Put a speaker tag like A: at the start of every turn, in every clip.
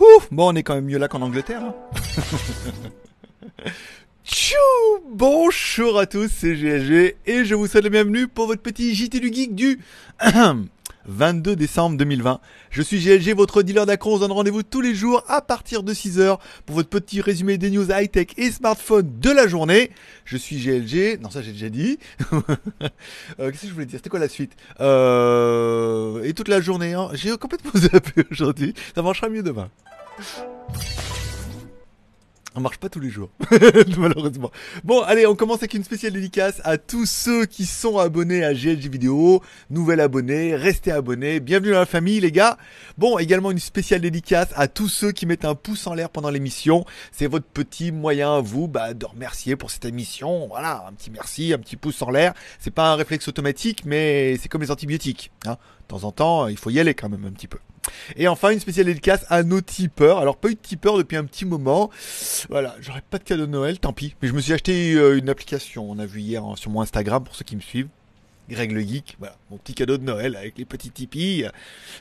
A: Ouf, bon, on est quand même mieux là qu'en Angleterre. Hein. Tchou Bonjour à tous, c'est GSG et je vous souhaite la bienvenue pour votre petit JT du Geek du 22 décembre 2020. Je suis GLG, votre dealer d'accro. On donne rendez-vous tous les jours à partir de 6h pour votre petit résumé des news high-tech et smartphone de la journée. Je suis GLG. Non, ça j'ai déjà dit. Euh, qu'est-ce que je voulais dire C'était quoi la suite euh, Et toute la journée. Hein? J'ai complètement zappé aujourd'hui. Ça marchera mieux demain. On marche pas tous les jours, malheureusement. Bon, allez, on commence avec une spéciale dédicace à tous ceux qui sont abonnés à GLG Vidéo, nouvel abonné, restez abonnés, bienvenue dans la famille les gars. Bon, également une spéciale dédicace à tous ceux qui mettent un pouce en l'air pendant l'émission. C'est votre petit moyen à vous bah, de remercier pour cette émission. Voilà, un petit merci, un petit pouce en l'air. C'est pas un réflexe automatique, mais c'est comme les antibiotiques. Hein. De temps en temps, il faut y aller quand même un petit peu. Et enfin, une spéciale dédicace à nos tipeurs. Alors, pas eu de tipeur depuis un petit moment. Voilà, j'aurais pas de cadeau de Noël, tant pis. Mais je me suis acheté euh, une application. On a vu hier hein, sur mon Instagram pour ceux qui me suivent. Greg le Geek. Voilà, mon petit cadeau de Noël avec les petits Tipeee,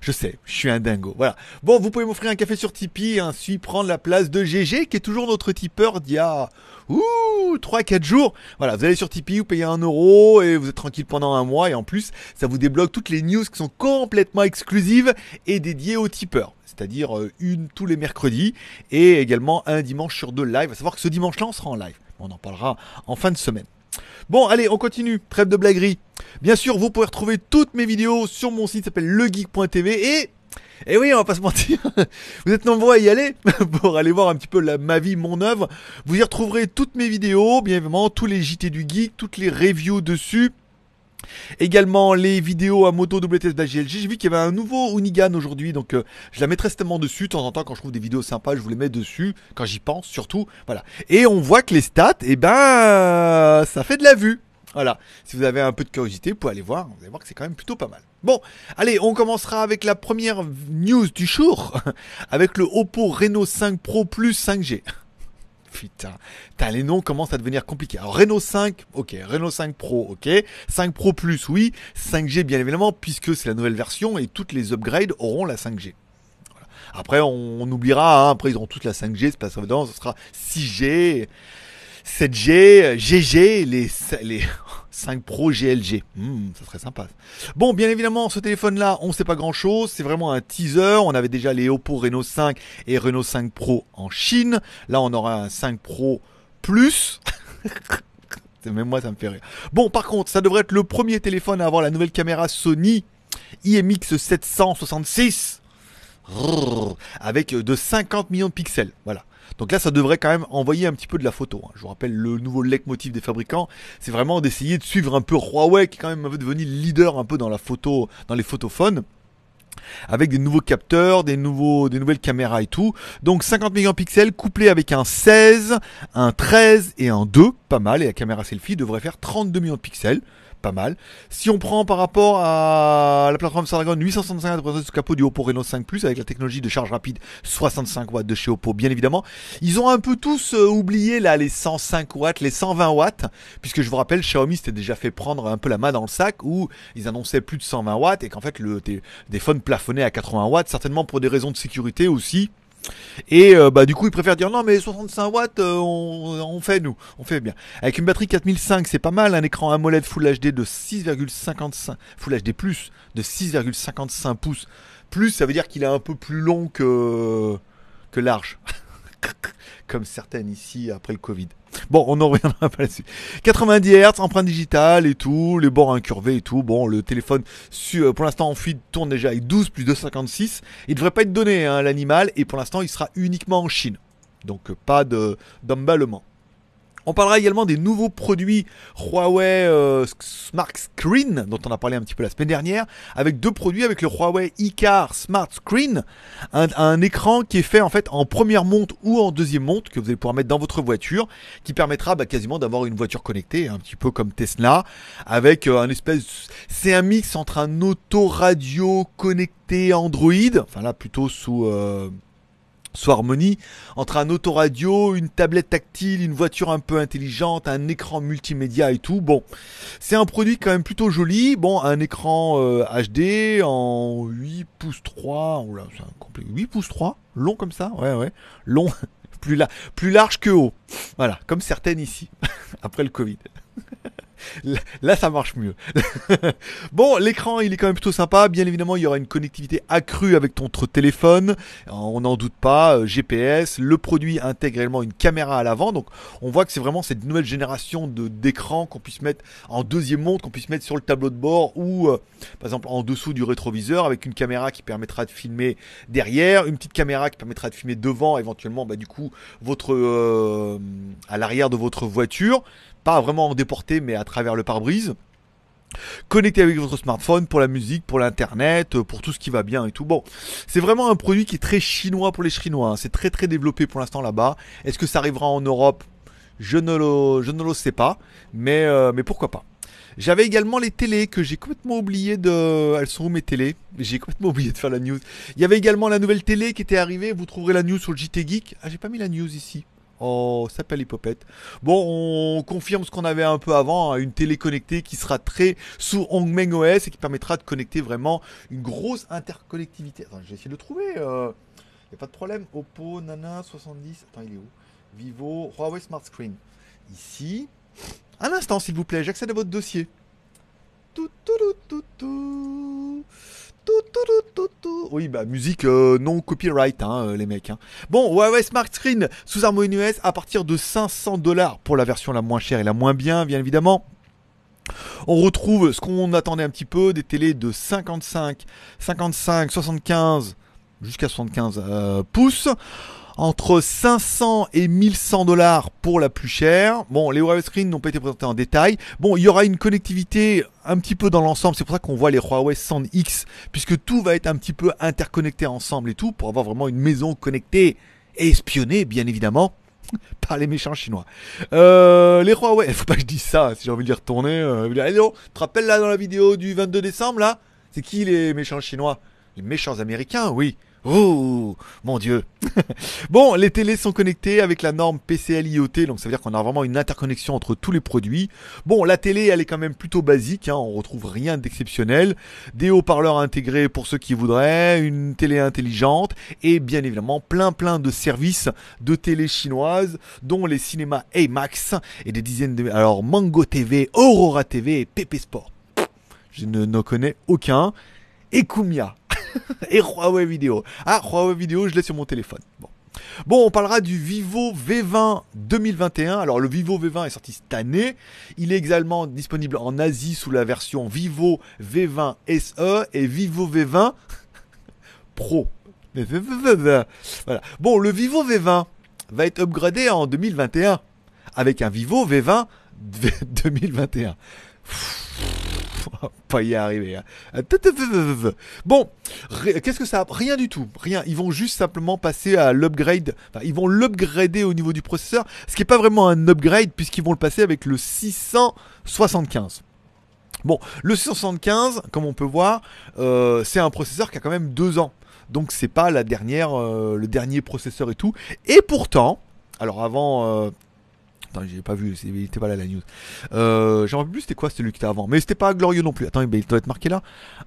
A: Je sais, je suis un dingo. Voilà. Bon, vous pouvez m'offrir un café sur Tipeee et ainsi prendre la place de GG, qui est toujours notre tipeur d'il y a 3-4 jours. Voilà, vous allez sur Tipeee, vous payez un euro et vous êtes tranquille pendant un mois. Et en plus, ça vous débloque toutes les news qui sont complètement exclusives et dédiées aux tipeurs c'est-à-dire euh, une tous les mercredis et également un dimanche sur deux live. À savoir que ce dimanche-là, on sera en live. On en parlera en fin de semaine. Bon, allez, on continue. Trêve de blaguerie. Bien sûr, vous pouvez retrouver toutes mes vidéos sur mon site, s'appelle legeek.tv et et eh oui, on va pas se mentir, vous êtes nombreux à y aller pour aller voir un petit peu la, ma vie, mon œuvre. Vous y retrouverez toutes mes vidéos, bien évidemment, tous les JT du Geek, toutes les reviews dessus. Également les vidéos à moto WTS d'AGLG. J'ai vu qu'il y avait un nouveau Unigan aujourd'hui, donc euh, je la mettrai certainement dessus. De temps en temps, quand je trouve des vidéos sympas, je vous les mets dessus. Quand j'y pense, surtout. Voilà. Et on voit que les stats, et eh ben, ça fait de la vue. Voilà. Si vous avez un peu de curiosité, vous pouvez aller voir. Vous allez voir que c'est quand même plutôt pas mal. Bon, allez, on commencera avec la première news du jour, avec le Oppo Reno 5 Pro Plus 5G putain. les noms commencent à devenir compliqués. Renault 5, ok. Renault 5 Pro, ok. 5 Pro Plus, oui. 5G, bien évidemment, puisque c'est la nouvelle version et toutes les upgrades auront la 5G. Après, on, oubliera. Hein. Après, ils auront toute la 5G. C'est pas ça Ce sera 6G. 7G, GG, les, les, 5 Pro GLG. ça serait sympa. Bon, bien évidemment, ce téléphone-là, on ne sait pas grand-chose. C'est vraiment un teaser. On avait déjà les Oppo Reno 5 et Reno 5 Pro en Chine. Là, on aura un 5 Pro Plus. Même moi, ça me fait rire. Bon, par contre, ça devrait être le premier téléphone à avoir la nouvelle caméra Sony IMX 766 avec euh, de 50 millions de pixels. Voilà. Donc là, ça devrait quand même envoyer un petit peu de la photo. Hein. Je vous rappelle le nouveau leitmotiv des fabricants, c'est vraiment d'essayer de suivre un peu Huawei qui est quand même devenu leader un peu dans la photo, dans les photophones avec des nouveaux capteurs, des, nouveaux, des nouvelles caméras et tout. Donc 50 mégapixels couplés avec un 16, un 13 et un 2 pas mal, et la caméra selfie devrait faire 32 millions de pixels, pas mal. Si on prend par rapport à la plateforme Snapdragon 865 de capot du Oppo Reno 5 Plus avec la technologie de charge rapide 65 watts de chez Oppo, bien évidemment, ils ont un peu tous euh, oublié là les 105 watts, les 120 watts, puisque je vous rappelle, Xiaomi s'était déjà fait prendre un peu la main dans le sac où ils annonçaient plus de 120 watts et qu'en fait le téléphone plafonnait à 80 watts, certainement pour des raisons de sécurité aussi. Et euh, bah du coup, ils préfèrent dire non mais 65 watts, euh, on, fait nous, on fait bien. Avec une batterie 4005, c'est pas mal, un écran AMOLED Full HD de 6,55 Full HD plus de 6,55 pouces. Plus, ça veut dire qu'il est un peu plus long que que large, comme certaines ici après le Covid. Bon, on en reviendra pas là-dessus. 90 Hz, empreinte digitale et tout, les bords incurvés et tout. Bon, le téléphone, euh, pour l'instant, en fuite tourne déjà avec 12 plus 256. Il devrait pas être donné, hein, à l'animal, et pour l'instant, il sera uniquement en Chine. Donc, pas d'emballement. On parlera également des nouveaux produits Huawei euh, Smart Screen, dont on a parlé un petit peu la semaine dernière, avec deux produits, avec le Huawei Icar Smart Screen, un, écran qui est fait en fait en première montre ou en deuxième montre, que vous allez pouvoir mettre dans votre voiture, qui permettra bah, quasiment d'avoir une voiture connectée, un petit peu comme Tesla, avec euh, un espèce... C'est un mix entre un autoradio connecté Android, enfin là plutôt sous... Euh, soit harmonie entre un autoradio, une tablette tactile, une voiture un peu intelligente, un écran multimédia et tout. Bon, c'est un produit quand même plutôt joli. Bon, un écran HD euh, en 8 pouces 3, oh c'est un complet 8 pouces 3, long comme ça. Ouais ouais, long, plus, plus large que haut. Voilà, comme certaines ici après le Covid. Là, ça marche mieux. bon, l'écran, il est quand même plutôt sympa. Bien évidemment, il y aura une connectivité accrue avec ton téléphone. Euh, on n'en doute pas. Euh, GPS. Le produit intègre également une caméra à l'avant. Donc, on voit que c'est vraiment cette nouvelle génération de d'écran qu'on puisse mettre en deuxième montre, qu'on puisse mettre sur le tableau de bord ou, euh, par exemple, en dessous du rétroviseur avec une caméra qui permettra de filmer derrière, une petite caméra qui permettra de filmer devant, éventuellement, bah, du coup, votre à l'arrière de votre voiture pas vraiment en déporté, mais à travers le pare-brise. Connectez avec votre smartphone pour la musique, pour l'internet, euh, pour tout ce qui va bien et tout. Bon, c'est vraiment un produit qui est très chinois pour les Chinois. Hein. C'est très très développé pour l'instant là-bas. Est-ce que ça arrivera en Europe je ne, le, je ne le sais pas, mais, euh, mais pourquoi pas. J'avais également les télés que j'ai complètement oublié de. Elles sont où mes télés J'ai complètement oublié de faire la news. Il y avait également la nouvelle télé qui était arrivée. Vous trouverez la news sur le JT Geek. Ah, j'ai pas mis la news ici. Oh, ça s'appelle Hippopette. Bon, on confirme ce qu'on avait un peu avant, hein, une télé connectée qui sera très sous Hongmeng OS et qui permettra de connecter vraiment une grosse interconnectivité. Attends, essayé de le trouver. Il euh, n'y a pas de problème. Oppo, Nana, 70. Attends, il est où Vivo, Huawei Smart Screen. Ici. Un instant, s'il vous plaît, j'accède à votre dossier. Tout, tout, tout, tout, tout. Oui, bah musique euh, non copyright, hein, euh, les mecs. Hein. Bon, Huawei Smart Screen sous Harmony US à partir de 500 dollars pour la version la moins chère et la moins bien, bien évidemment. On retrouve ce qu'on attendait un petit peu, des télés de 55, 55, 75 jusqu'à 75 euh, pouces entre 500 et 1100 dollars pour la plus chère. Bon, les Huawei Screen n'ont pas été présentés en détail. Bon, il y aura une connectivité un petit peu dans l'ensemble, c'est pour ça qu'on voit les Huawei Sound X, puisque tout va être un petit peu interconnecté ensemble et tout, pour avoir vraiment une maison connectée et espionnée, bien évidemment par les méchants chinois. Euh, les Huawei, faut pas que je dise ça, si j'ai envie de les retourner. Euh, dire, te rappelles là dans la vidéo du 22 décembre là C'est qui les méchants chinois Les méchants américains, oui. Oh mon dieu. bon, les télés sont connectées avec la norme PCL IoT, donc ça veut dire qu'on a vraiment une interconnexion entre tous les produits. Bon, la télé, elle est quand même plutôt basique, On hein, on retrouve rien d'exceptionnel. Des haut-parleurs intégrés pour ceux qui voudraient, une télé intelligente et bien évidemment plein plein de services de télé chinoise, dont les cinémas Amax et des dizaines de... Alors Mango TV, Aurora TV et PP Sport. Je ne, connais aucun. Et Kumia, et Huawei Vidéo. Ah, Huawei Vidéo, je l'ai sur mon téléphone. Bon. Bon, on parlera du Vivo V20 2021. Alors le Vivo V20 est sorti cette année. Il est également disponible en Asie sous la version Vivo V20 SE et Vivo V20 Pro. Voilà. Bon, le Vivo V20 va être upgradé en 2021 avec un Vivo V20 2021. Oh, pas y arriver. Hein. Euh, bon, qu'est-ce que ça a Rien du tout, rien. Ils vont juste simplement passer à l'upgrade. Enfin, ils vont l'upgrader au niveau du processeur, ce qui n'est pas vraiment un upgrade puisqu'ils vont le passer avec le 675. Bon, le 675, comme on peut voir, euh, c'est un processeur qui a quand même deux ans. Donc c'est pas la dernière, euh, le dernier processeur et tout. Et pourtant, alors avant, j'ai pas vu, il était pas là la news. j'ai euh, J'en rappelle plus, c'était quoi celui qui était avant Mais c'était pas glorieux non plus. Attends, il doit être marqué là.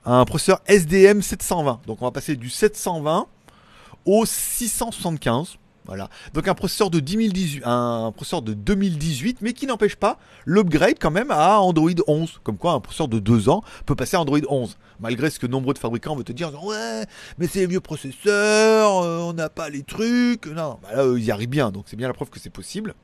A: Un processeur SDM 720. Donc on va passer du 720 au 675. Voilà. Donc un processeur de 2018, un processeur de 2018, mais qui n'empêche pas l'upgrade quand même à Android 11. Comme quoi, un processeur de 2 ans peut passer à Android 11. Malgré ce que nombreux de fabricants veulent te dire, ouais, mais c'est les vieux processeurs, euh, on n'a pas les trucs. Non, bah là, ils y arrivent bien, donc c'est bien la preuve que c'est possible.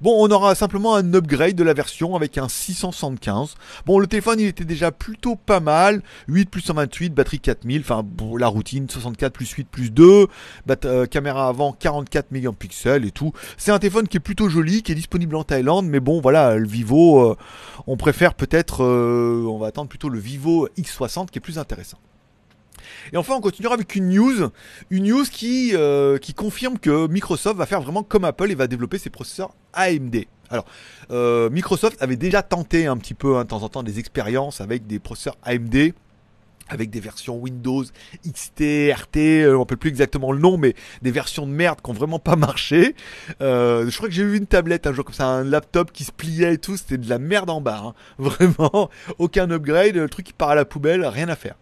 A: Bon, on aura simplement un upgrade de la version avec un 675. Bon, le téléphone, il était déjà plutôt pas mal. 8 plus 128, batterie 4000, enfin, bon, la routine, 64 plus 8 plus 2, euh, caméra avant 44 mégapixels et tout. C'est un téléphone qui est plutôt joli, qui est disponible en Thaïlande, mais bon, voilà, le Vivo, euh, on préfère peut-être, euh, on va attendre plutôt le Vivo X60 qui est plus intéressant. Et enfin, on continuera avec une news, une news qui, euh, qui confirme que Microsoft va faire vraiment comme Apple et va développer ses processeurs AMD. Alors, euh, Microsoft avait déjà tenté un petit peu, hein, de temps en temps, des expériences avec des processeurs AMD avec des versions Windows, XT, RT, euh, on ne peut plus exactement le nom, mais des versions de merde qui n'ont vraiment pas marché. je crois que j'ai eu une tablette un jour comme ça, un laptop qui se pliait et tout, c'était de la merde en bas. Hein. Vraiment, aucun upgrade, le truc qui part à la poubelle, rien à faire.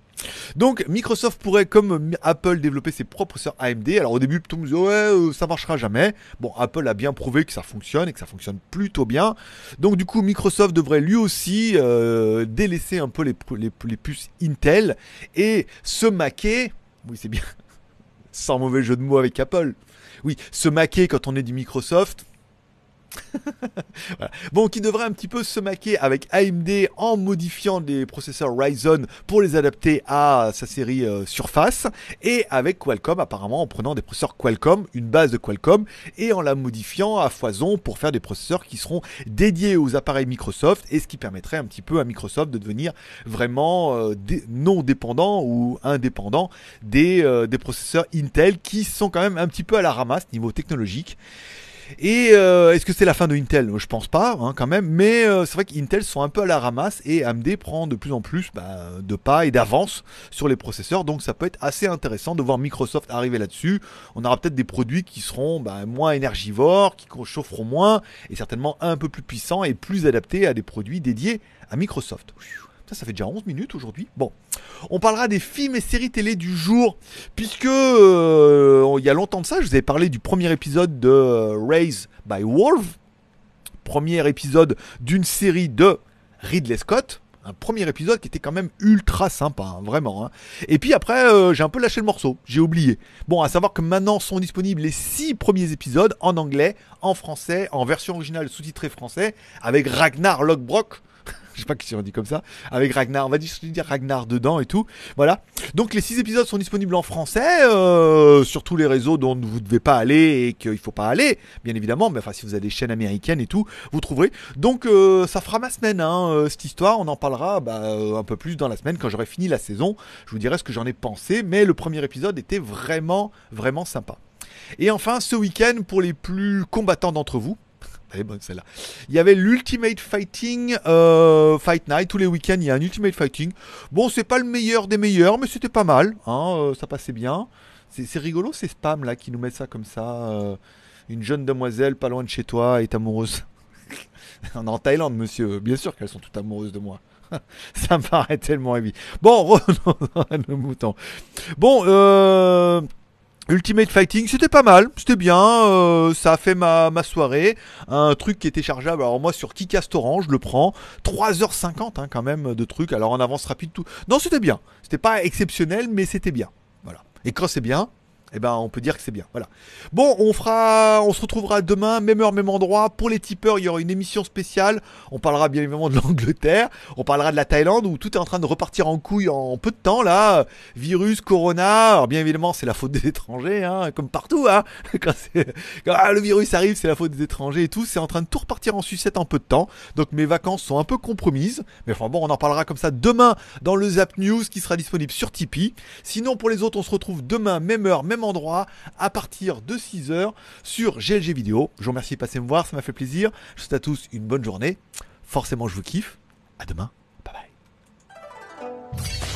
A: Donc Microsoft pourrait, comme Apple, développer ses propres sœurs AMD. Alors au début, tout le monde ouais, euh, ça marchera jamais. Bon, Apple a bien prouvé que ça fonctionne et que ça fonctionne plutôt bien. Donc du coup, Microsoft devrait lui aussi euh, délaisser un peu les, les puces Intel et se maquer. Oui, c'est bien. Sans mauvais jeu de mots avec Apple. Oui, se maquer quand on est du Microsoft Bon, qui devrait un petit peu se maquer avec AMD en modifiant des processeurs Ryzen pour les adapter à sa série euh, Surface et avec Qualcomm apparemment en prenant des processeurs Qualcomm, une base de Qualcomm et en la modifiant à foison pour faire des processeurs qui seront dédiés aux appareils Microsoft et ce qui permettrait un petit peu à Microsoft de devenir vraiment euh, non dépendant ou indépendant des, euh, des processeurs Intel qui sont quand même un petit peu à la ramasse niveau technologique. Et euh, est-ce que c'est la fin de Intel Je pense pas, hein, quand même. Mais euh, c'est vrai qu'Intel sont un peu à la ramasse et AMD prend de plus en plus bah, de pas et d'avance sur les processeurs. Donc ça peut être assez intéressant de voir Microsoft arriver là-dessus. On aura peut-être des produits qui seront bah, moins énergivores, qui chaufferont moins et certainement un peu plus puissants et plus adaptés à des produits dédiés à Microsoft. Ça, fait déjà 11 minutes aujourd'hui. Bon, on parlera des films et séries télé du jour, puisque euh, il y a longtemps de ça, je vous avais parlé du premier épisode de euh, Raised by Wolf, premier épisode d'une série de Ridley Scott. Un premier épisode qui était quand même ultra sympa, hein, vraiment. Hein. Et puis après, euh, j'ai un peu lâché le morceau, j'ai oublié. Bon, à savoir que maintenant sont disponibles les six premiers épisodes en anglais, en français, en version originale sous-titrée français, avec Ragnar Lockbrock je sais pas si on dit comme ça, avec Ragnar, on va dire Ragnar dedans et tout. Voilà. Donc les six épisodes sont disponibles en français euh, sur tous les réseaux dont vous ne devez pas aller et qu'il faut pas aller, bien évidemment. Mais enfin, si vous avez des chaînes américaines et tout, vous trouverez. Donc euh, ça fera ma semaine, hein, euh, cette histoire. On en parlera bah, un peu plus dans la semaine quand j'aurai fini la saison. Je vous dirai ce que j'en ai pensé. Mais le premier épisode était vraiment, vraiment sympa. Et enfin, ce week-end, pour les plus combattants d'entre vous, elle est bonne là Il y avait l'Ultimate Fighting euh, Fight Night. Tous les week-ends, il y a un Ultimate Fighting. Bon, c'est pas le meilleur des meilleurs, mais c'était pas mal. Hein, euh, ça passait bien. C'est rigolo ces spams là qui nous mettent ça comme ça. Euh, une jeune demoiselle pas loin de chez toi est amoureuse. On est en Thaïlande, monsieur. Bien sûr qu'elles sont toutes amoureuses de moi ça me paraît tellement évident. Bon, le mouton Bon, euh, Ultimate Fighting, c'était pas mal, c'était bien, euh, ça a fait ma, soirée. Un truc qui était chargeable, alors moi sur Kickass Orange, je le prends. 3h50 hein, quand même de trucs, alors en avance rapide, tout. Non, c'était bien, c'était pas exceptionnel, mais c'était bien. Voilà. Et quand c'est bien eh ben, on peut dire que c'est bien. Voilà. Bon, on fera, on se retrouvera demain, même heure, même endroit. Pour les tipeurs, il y aura une émission spéciale. On parlera bien évidemment de l'Angleterre. On parlera de la Thaïlande où tout est en train de repartir en couille en peu de temps, là. Virus, Corona. Alors, bien évidemment, c'est la faute des étrangers, hein, comme partout, hein. Quand, ah, le virus arrive, c'est la faute des étrangers et tout. C'est en train de tout repartir en sucette en peu de temps. Donc, mes vacances sont un peu compromises. Mais enfin, bon, on en parlera comme ça demain dans le Zap News qui sera disponible sur Tipeee. Sinon, pour les autres, on se retrouve demain, même heure, même endroit à partir de 6h sur GLG Vidéo. Je vous remercie de passer me voir, ça m'a fait plaisir. Je vous souhaite à tous une bonne journée. Forcément, je vous kiffe. À demain. Bye bye.